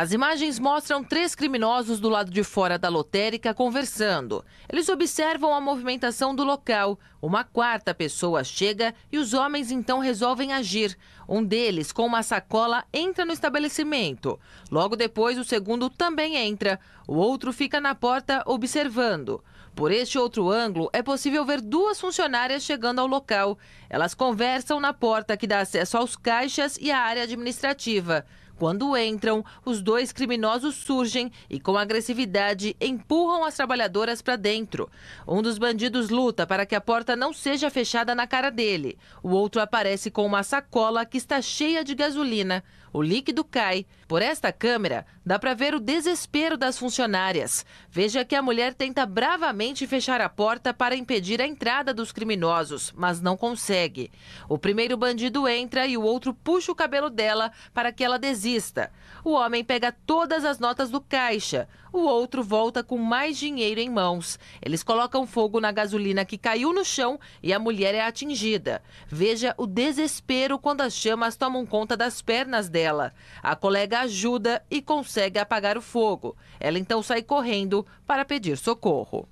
As imagens mostram três criminosos do lado de fora da lotérica conversando. Eles observam a movimentação do local. Uma quarta pessoa chega e os homens então resolvem agir. Um deles, com uma sacola, entra no estabelecimento. Logo depois, o segundo também entra. O outro fica na porta observando. Por este outro ângulo, é possível ver duas funcionárias chegando ao local. Elas conversam na porta que dá acesso aos caixas e à área administrativa. Quando entram, os dois criminosos surgem e, com agressividade, empurram as trabalhadoras para dentro. Um dos bandidos luta para que a porta não seja fechada na cara dele. O outro aparece com uma sacola que está cheia de gasolina. O líquido cai. Por esta câmera, dá para ver o desespero das funcionárias. Veja que a mulher tenta bravamente fechar a porta para impedir a entrada dos criminosos, mas não consegue. O primeiro bandido entra e o outro puxa o cabelo dela para que ela desista o homem pega todas as notas do caixa. O outro volta com mais dinheiro em mãos. Eles colocam fogo na gasolina que caiu no chão e a mulher é atingida. Veja o desespero quando as chamas tomam conta das pernas dela. A colega ajuda e consegue apagar o fogo. Ela então sai correndo para pedir socorro.